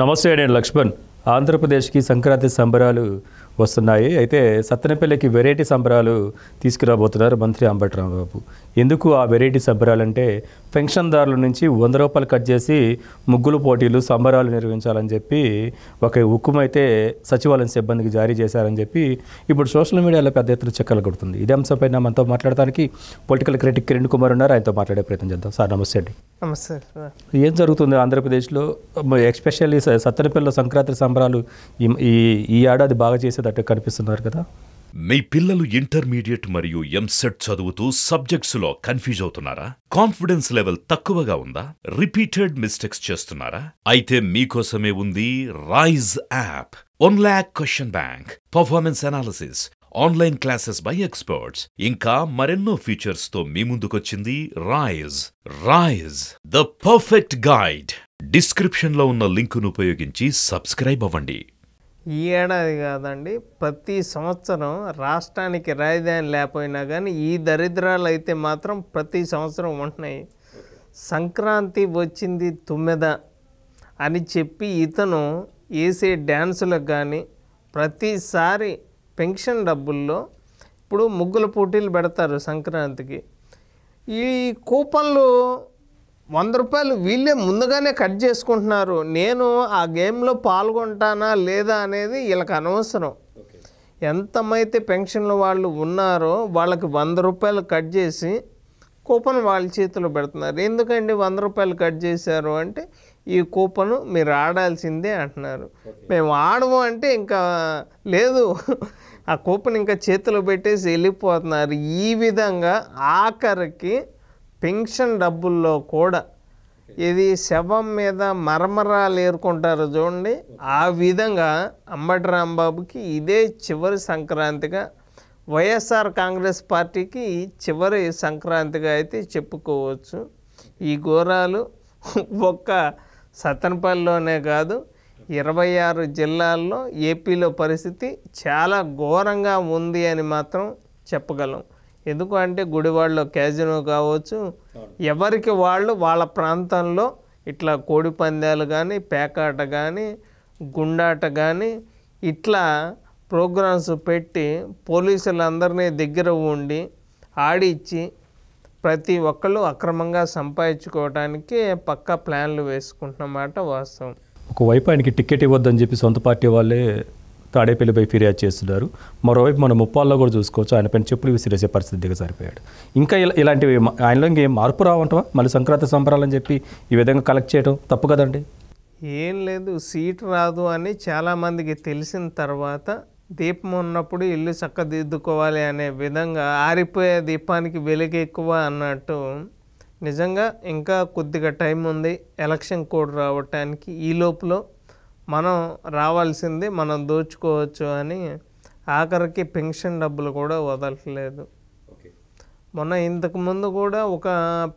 నమస్తే నేను లక్ష్మణ్ ఆంధ్రప్రదేశ్కి సంక్రాంతి సంబరాలు వస్తున్నాయి అయితే సత్తెనపల్లికి వెరైటీ సంబరాలు తీసుకురాబోతున్నారు మంత్రి అంబటరావు బాబు ఎందుకు ఆ వెరైటీ సంబరాలు అంటే పెన్షన్దారుల నుంచి వంద రూపాయలు కట్ చేసి ముగ్గులు పోటీలు సంబరాలు నిర్వహించాలని చెప్పి ఒక అయితే సచివాలయం సిబ్బందికి జారీ చేశారని చెప్పి ఇప్పుడు సోషల్ మీడియాలో పెద్ద ఎత్తున చెక్కలు కొడుతుంది ఇదే అంశంపై మనతో మాట్లాడటానికి పొలిటికల్ క్రిటిక్ కిరణ్ కుమార్ ఉన్నారు ఆయనతో మాట్లాడే ప్రయత్నం చేద్దాం సార్ నమస్తే అండి నమస్తే ఏం జరుగుతుంది ఆంధ్రప్రదేశ్లో ఎక్స్పెషల్లీ సత్తెనపల్లిలో సంక్రాంతి సంబరాలు ఈ ఈ ఏడాది బాగా చేసేది ఉన్నట్టు కనిపిస్తున్నారు కదా మీ పిల్లలు ఇంటర్మీడియట్ మరియు ఎంసెట్ చదువుతూ సబ్జెక్ట్స్లో కన్ఫ్యూజ్ అవుతున్నారా కాన్ఫిడెన్స్ లెవెల్ తక్కువగా ఉందా రిపీటెడ్ మిస్టేక్స్ చేస్తున్నారా అయితే మీకోసమే ఉంది Rise app one lakh question bank performance analysis online classes by experts ఇంకా మరెన్నో ఫీచర్స్తో మీ ముందుకొచ్చింది Rise Rise the perfect guide డిస్క్రిప్షన్లో ఉన్న లింకును ఉపయోగించి సబ్స్క్రైబ్ అవ్వండి ఈ ఏడాది కాదండి ప్రతి సంవత్సరం రాష్ట్రానికి రాజధాని లేకపోయినా కానీ ఈ దరిద్రాలు అయితే మాత్రం ప్రతి సంవత్సరం ఉంటున్నాయి సంక్రాంతి వచ్చింది తుమ్మెద అని చెప్పి ఇతను వేసే డ్యాన్సులకు కానీ ప్రతిసారి పెన్షన్ డబ్బుల్లో ఇప్పుడు ముగ్గుల పోటీలు పెడతారు సంక్రాంతికి ఈ కూపన్లు వంద రూపాయలు వీళ్ళే ముందుగానే కట్ చేసుకుంటున్నారు నేను ఆ గేమ్లో పాల్గొంటానా లేదా అనేది వీళ్ళకి అనవసరం ఎంతమైతే పెన్షన్లు వాళ్ళు ఉన్నారో వాళ్ళకి వంద రూపాయలు కట్ చేసి కూపన్ వాళ్ళ చేతిలో పెడుతున్నారు ఎందుకండి వంద రూపాయలు కట్ చేశారు అంటే ఈ కూపను మీరు ఆడాల్సిందే అంటున్నారు మేము ఆడము అంటే ఇంకా లేదు ఆ కూపన్ ఇంకా చేతిలో పెట్టేసి వెళ్ళిపోతున్నారు ఈ విధంగా ఆఖరికి పెన్షన్ డబ్బుల్లో కూడా ఇది శవం మీద మరమరాలు ఏరుకుంటారు చూడండి ఆ విధంగా అంబటి రాంబాబుకి ఇదే చివరి సంక్రాంతిగా వైఎస్ఆర్ కాంగ్రెస్ పార్టీకి చివరి సంక్రాంతిగా అయితే చెప్పుకోవచ్చు ఈ ఘోరాలు ఒక్క సత్తనపల్లిలోనే కాదు ఇరవై ఆరు జిల్లాల్లో ఏపీలో పరిస్థితి చాలా ఘోరంగా ఉంది అని మాత్రం చెప్పగలం ఎందుకు అంటే గుడివాడలో క్యాజినో కావచ్చు ఎవరికి వాళ్ళు వాళ్ళ ప్రాంతంలో ఇట్లా కోడి పందాలు కానీ పేకాట కానీ గుండాట కానీ ఇట్లా ప్రోగ్రామ్స్ పెట్టి పోలీసులందరినీ దగ్గర ఉండి ఆడిచ్చి ప్రతి ఒక్కళ్ళు అక్రమంగా సంపాదించుకోవడానికి పక్క ప్లాన్లు వేసుకుంటున్నమాట వాస్తవం ఒకవైపు ఆయనకి టికెట్ ఇవ్వద్దని చెప్పి సొంత పార్టీ వాళ్ళే తాడేపల్లిపై ఫిర్యాదు చేస్తున్నారు మరోవైపు మనం ముప్పాల్లో కూడా చూసుకోవచ్చు ఆయన పైన చెప్పులు విసిరేసే పరిస్థితి సరిపోయాడు ఇంకా ఇలాంటివి ఆయనలో ఇంకేం మార్పు రావంటవా మళ్ళీ సంక్రాంతి సంబరాలని చెప్పి ఈ విధంగా కలెక్ట్ చేయడం తప్పు కదండి ఏం లేదు సీట్ రాదు అని చాలామందికి తెలిసిన తర్వాత దీపం ఉన్నప్పుడు ఇల్లు చక్కదిద్దుకోవాలి అనే విధంగా ఆరిపోయే దీపానికి వెలుగు ఎక్కువ అన్నట్టు నిజంగా ఇంకా కొద్దిగా టైం ఉంది ఎలక్షన్ కోడ్ రావటానికి ఈ లోపల మనం రావాల్సింది మనం దోచుకోవచ్చు అని ఆఖరికి పెన్షన్ డబ్బులు కూడా వదలట్లేదు మొన్న ఇంతకుముందు కూడా ఒక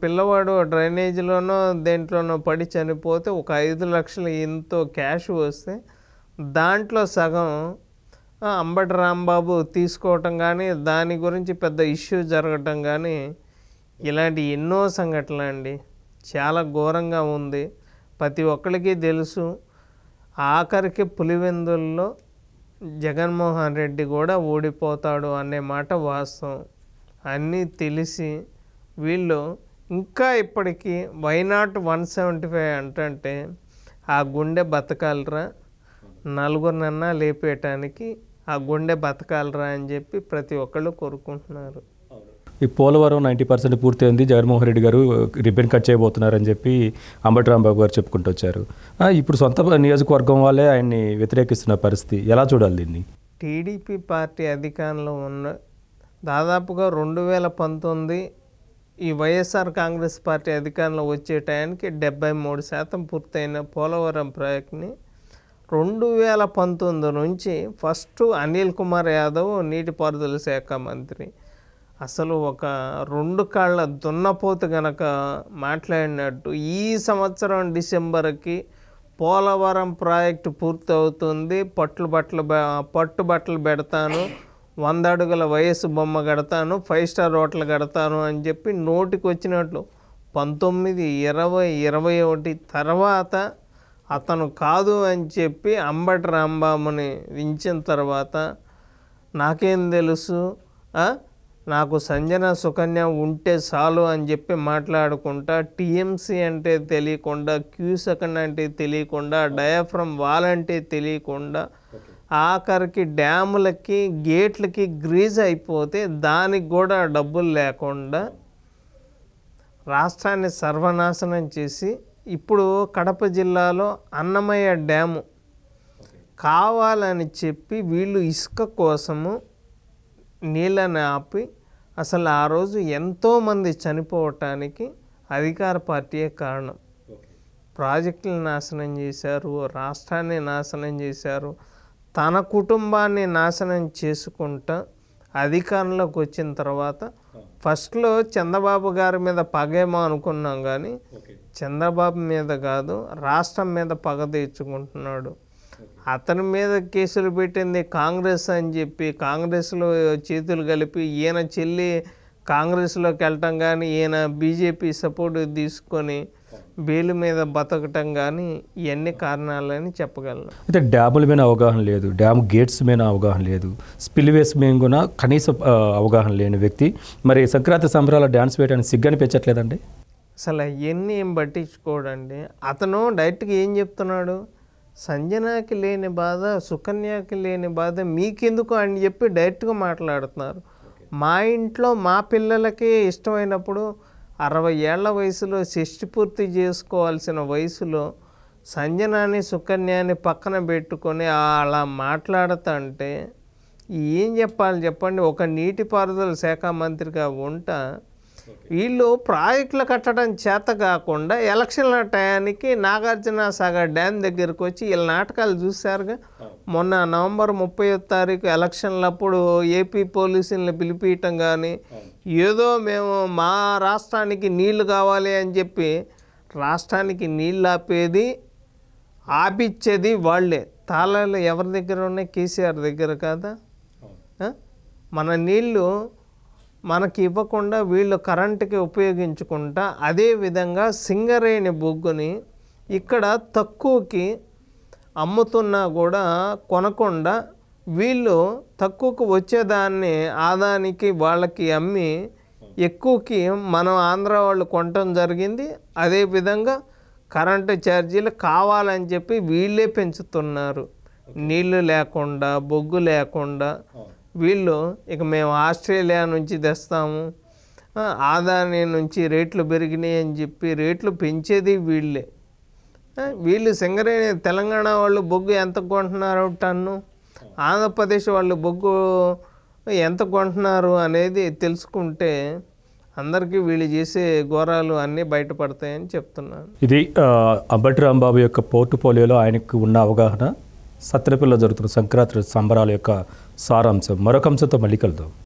పిల్లవాడు డ్రైనేజీలోనో దేంట్లోనో పడి చనిపోతే ఒక ఐదు లక్షలు ఎంతో క్యాష్ వస్తే దాంట్లో సగం అంబటి రాంబాబు తీసుకోవటం కానీ దాని గురించి పెద్ద ఇష్యూ జరగటం కానీ ఇలాంటి ఎన్నో సంఘటనలు అండి చాలా ఘోరంగా ఉంది ప్రతి ఒక్కరికి తెలుసు ఆఖరికి పులివెందుల్లో జగన్మోహన్ రెడ్డి కూడా ఓడిపోతాడు అనే మాట వాస్తవం అన్నీ తెలిసి వీళ్ళు ఇంకా ఇప్పటికీ why not one seventy five అంటే ఆ గుండె బతకాలరా నలుగురినన్నా లేపేయటానికి ఆ గుండె బతకాలరా అని చెప్పి ప్రతి ఒక్కళ్ళు కోరుకుంటున్నారు ఈ పోలవరం నైంటీ పర్సెంట్ పూర్తయింది జగన్మోహన్ రెడ్డి గారు రిబ్బన్ కట్ చేయబోతున్నారని చెప్పి అంబటి రాంబాబు గారు చెప్పుకుంటూ వచ్చారు ఇప్పుడు సొంత నియోజకవర్గం వాళ్ళే ఆయన్ని వ్యతిరేకిస్తున్న పరిస్థితి ఎలా చూడాలి దీన్ని టీడీపీ పార్టీ అధికారంలో ఉన్న దాదాపుగా రెండు వేల పంతొమ్మిది ఈ వైఎస్ఆర్ కాంగ్రెస్ పార్టీ అధికారంలో వచ్చే టయానికి డెబ్బై మూడు శాతం పూర్తయిన పోలవరం ప్రాజెక్ట్ని రెండు వేల పంతొమ్మిది నుంచి ఫస్ట్ అనిల్ కుమార్ యాదవ్ నీటిపారుదల శాఖ మంత్రి అసలు ఒక రెండు కాళ్ళ దున్నపోత గనక మాట్లాడినట్టు ఈ సంవత్సరం డిసెంబర్కి పోలవరం ప్రాజెక్టు పూర్తవుతుంది పట్లు బట్టలు పట్టు బట్టలు పెడతాను వంద అడుగుల వయస్సు బొమ్మ కడతాను ఫైవ్ స్టార్ హోటల్ కడతాను అని చెప్పి నోటికి వచ్చినట్లు పంతొమ్మిది ఇరవై ఇరవై ఒకటి తర్వాత అతను కాదు అని చెప్పి అంబటి రాంబాబుని వించిన తర్వాత నాకేం తెలుసు నాకు సంజన సుకన్య ఉంటే చాలు అని చెప్పి మాట్లాడుకుంటా టీఎంసీ అంటే తెలియకుండా క్యూ సెకండ్ అంటే తెలియకుండా డయాఫ్రమ్ వాల్ అంటే తెలియకుండా ఆఖరికి డ్యాములకి గేట్లకి గ్రీజ్ అయిపోతే దానికి కూడా డబ్బులు లేకుండా రాష్ట్రాన్ని సర్వనాశనం చేసి ఇప్పుడు కడప జిల్లాలో అన్నమయ్య డ్యాము కావాలని చెప్పి వీళ్ళు ఇసుక కోసము నీళ్ళని ఆపి అసలు ఆ రోజు ఎంతోమంది చనిపోవటానికి అధికార పార్టీయే కారణం ప్రాజెక్టులు నాశనం చేశారు రాష్ట్రాన్ని నాశనం చేశారు తన కుటుంబాన్ని నాశనం చేసుకుంటా అధికారంలోకి వచ్చిన తర్వాత ఫస్ట్లో చంద్రబాబు గారి మీద పగేమో అనుకున్నాం కానీ చంద్రబాబు మీద కాదు రాష్ట్రం మీద పగ తీర్చుకుంటున్నాడు అతని మీద కేసులు పెట్టింది కాంగ్రెస్ అని చెప్పి కాంగ్రెస్లో చేతులు కలిపి ఈయన చెల్లి కాంగ్రెస్లోకి వెళ్ళటం కానీ ఈయన బీజేపీ సపోర్ట్ తీసుకొని బెయిల్ మీద బతకటం కానీ ఇవన్నీ కారణాలని చెప్పగలను అయితే డ్యాముల మీద అవగాహన లేదు డ్యామ్ గేట్స్ మీద అవగాహన లేదు స్పిల్వేస్ మీద కూడా కనీస అవగాహన లేని వ్యక్తి మరి సంక్రాంతి సంబరాల డ్యాన్స్ వేయడానికి సిగ్గని పెంచట్లేదండి అసలు అవన్నీ ఏం పట్టించుకోడండి అతను డైరెక్ట్గా ఏం చెప్తున్నాడు సంజనాకి లేని బాధ సుకన్యాకి లేని బాధ మీకెందుకు అని చెప్పి డైరెక్ట్గా మాట్లాడుతున్నారు మా ఇంట్లో మా పిల్లలకి ఇష్టమైనప్పుడు అరవై ఏళ్ల వయసులో షష్టి పూర్తి చేసుకోవాల్సిన వయసులో సంజనాని సుకన్యాని పక్కన పెట్టుకొని అలా అంటే ఏం చెప్పాలి చెప్పండి ఒక నీటిపారుదల శాఖ మంత్రిగా ఉంటా వీళ్ళు ప్రాజెక్టులు కట్టడం చేత కాకుండా ఎలక్షన్ల టయానికి నాగార్జున సాగర్ డ్యామ్ దగ్గరకు వచ్చి వీళ్ళ నాటకాలు చూశారుగా మొన్న నవంబర్ ముప్పై తారీఖు ఎలక్షన్లప్పుడు ఏపీ పోలీసులను పిలిపించటం కానీ ఏదో మేము మా రాష్ట్రానికి నీళ్లు కావాలి అని చెప్పి రాష్ట్రానికి నీళ్ళు ఆపేది ఆపిచ్చేది వాళ్ళే తాళాలు ఎవరి దగ్గర ఉన్నాయి కేసీఆర్ దగ్గర కాదా మన నీళ్ళు మనకి ఇవ్వకుండా వీళ్ళు కరెంటుకి ఉపయోగించుకుంటా అదేవిధంగా సింగరేణి బొగ్గుని ఇక్కడ తక్కువకి అమ్ముతున్నా కూడా కొనకుండా వీళ్ళు తక్కువకు వచ్చేదాన్ని ఆదానికి వాళ్ళకి అమ్మి ఎక్కువకి మనం ఆంధ్ర వాళ్ళు కొనటం జరిగింది అదేవిధంగా కరెంటు ఛార్జీలు కావాలని చెప్పి వీళ్ళే పెంచుతున్నారు నీళ్లు లేకుండా బొగ్గు లేకుండా వీళ్ళు ఇక మేము ఆస్ట్రేలియా నుంచి తెస్తాము ఆదాని నుంచి రేట్లు పెరిగినాయి అని చెప్పి రేట్లు పెంచేది వీళ్ళే వీళ్ళు సింగరేణి తెలంగాణ వాళ్ళు బొగ్గు ఎంత కొంటున్నారు టన్ను ఆంధ్రప్రదేశ్ వాళ్ళు బొగ్గు ఎంత కొంటున్నారు అనేది తెలుసుకుంటే అందరికీ వీళ్ళు చేసే ఘోరాలు అన్నీ బయటపడతాయని చెప్తున్నాను ఇది అంబటి రాంబాబు యొక్క పోర్టుపోలియోలో ఆయనకు ఉన్న అవగాహన సత్రపిల్ల జరుగుతున్న సంక్రాంతి సంబరాల యొక్క సారాంశం మరొక అంశంతో మళ్ళీ కలుద్దాం